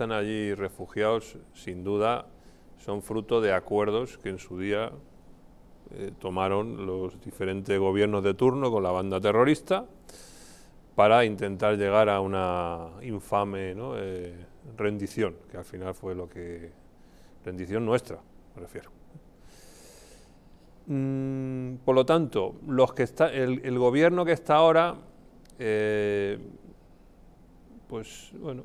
están allí refugiados, sin duda, son fruto de acuerdos que en su día eh, tomaron los diferentes gobiernos de turno con la banda terrorista para intentar llegar a una infame eh, rendición, que al final fue lo que... rendición nuestra, me refiero. Mm, por lo tanto, los que está, el, gobierno que está ahora, eh, pues bueno,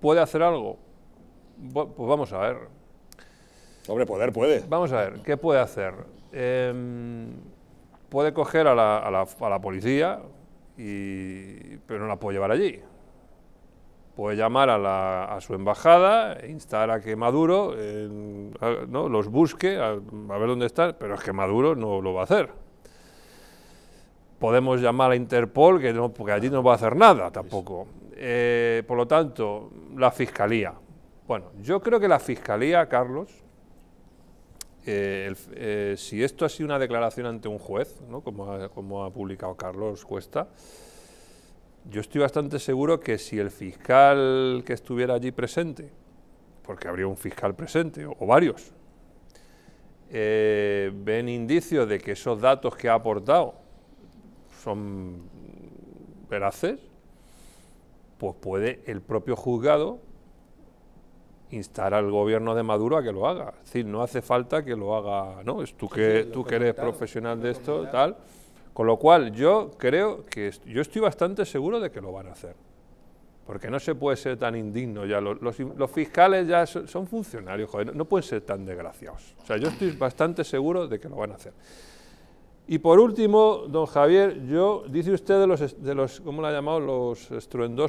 ¿Puede hacer algo? Pues vamos a ver. Hombre, poder puede. Vamos a ver, ¿qué puede hacer? Em, puede coger a la, policía, pero no la puede llevar allí. Puede llamar a, su embajada e instar a que Maduro em, ¿no? los busque, a, ver dónde están, pero es que Maduro no lo va a hacer podemos llamar a Interpol, que no, porque allí no va a hacer nada tampoco. Eh, por lo tanto, la Fiscalía. Bueno, yo creo que la Fiscalía, Carlos, eh, eh, si esto ha sido una declaración ante un juez, como, ha, publicado Carlos Cuesta, yo estoy bastante seguro que si el fiscal que estuviera allí presente, porque habría un fiscal presente, o, varios, ven indicios de que esos datos que ha aportado son veraces, pues puede el propio juzgado instar al gobierno de Maduro a que lo haga. Es decir, no hace falta que lo haga, ¿no? Es tú que, tú eres profesional de esto, tal. Con lo cual, yo creo que yo estoy bastante seguro de que lo van a hacer. Porque no se puede ser tan indigno ya. Los, fiscales ya son, funcionarios, joder, no, pueden ser tan desgraciados. O sea, yo estoy bastante seguro de que lo van a hacer. Y por último, don Javier, yo dice usted de los, de los ¿cómo lo ha llamado? Los estruendos.